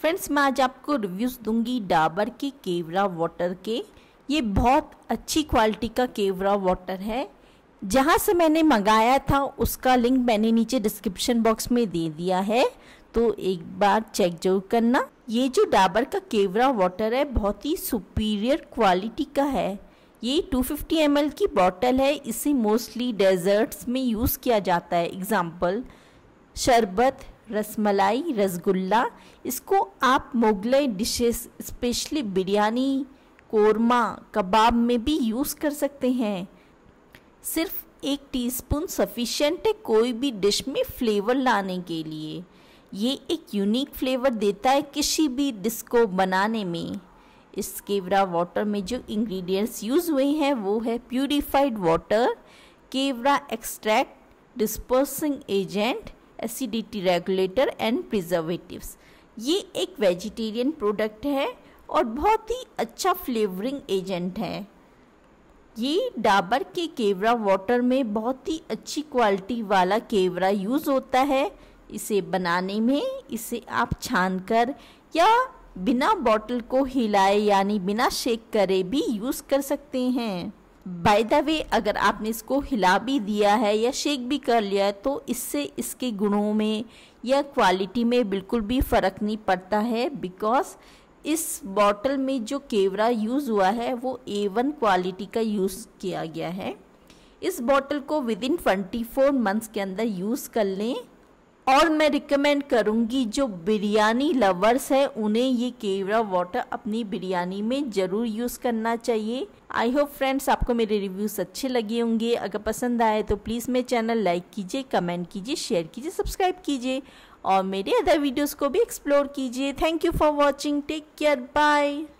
friends मैं आज आपको रिव्यूज़ दूंगी डाबर के केवरा वाटर के ये बहुत अच्छी क्वालिटी का केवरा वाटर है जहाँ से मैंने मंगाया था उसका लिंक मैंने नीचे डिस्क्रिप्शन बॉक्स में दे दिया है तो एक बार चेक जरूर करना ये जो डाबर का केवरा वाटर है बहुत ही सुपीरियर क्वालिटी का है ये 250 फिफ्टी की बॉटल है इसे मोस्टली डेजर्ट्स में यूज़ किया जाता है एग्ज़ाम्पल शरबत रसमलाई रसगुल्ला इसको आप मुगलई डिशेस स्पेशली बिरयानी कोरमा कबाब में भी यूज़ कर सकते हैं सिर्फ एक टीस्पून सफिशेंट है कोई भी डिश में फ्लेवर लाने के लिए ये एक यूनिक फ्लेवर देता है किसी भी डिश को बनाने में इस केवरा वाटर में जो इंग्रेडिएंट्स यूज़ हुए हैं वो है purified water kewra extract dispersing agent acidity regulator and preservatives ये एक वेजिटेरियन प्रोडक्ट है और बहुत ही अच्छा फ्लेवरिंग एजेंट है ये डाबर के केवरा वाटर में बहुत ही अच्छी क्वालिटी वाला केवरा यूज़ होता है इसे बनाने में इसे आप छान कर या बिना बॉटल को हिलाए यानी बिना शेक करे भी यूज़ कर सकते हैं बाय द वे अगर आपने इसको हिला भी दिया है या शेक भी कर लिया है तो इससे इसके गुणों में या क्वालिटी में बिल्कुल भी फ़र्क नहीं पड़ता है बिकॉज़ इस बॉटल में जो केवरा यूज़ हुआ है वो ए वन क्वालिटी का यूज़ किया गया है इस बॉटल को within twenty four months के अंदर यूज़ कर लें और मैं रिकमेंड करूँगी जो बिरयानी लवर्स हैं उन्हें ये केवरा वाटर अपनी बिरयानी में ज़रूर यूज़ करना चाहिए आई होप फ्रेंड्स आपको मेरे रिव्यूज़ अच्छे लगे होंगे अगर पसंद आए तो प्लीज़ मेरे चैनल लाइक कीजिए कमेंट कीजिए शेयर कीजिए सब्सक्राइब कीजिए और मेरे अदर वीडियोज़ को भी एक्सप्लोर कीजिए thank you for watching take care bye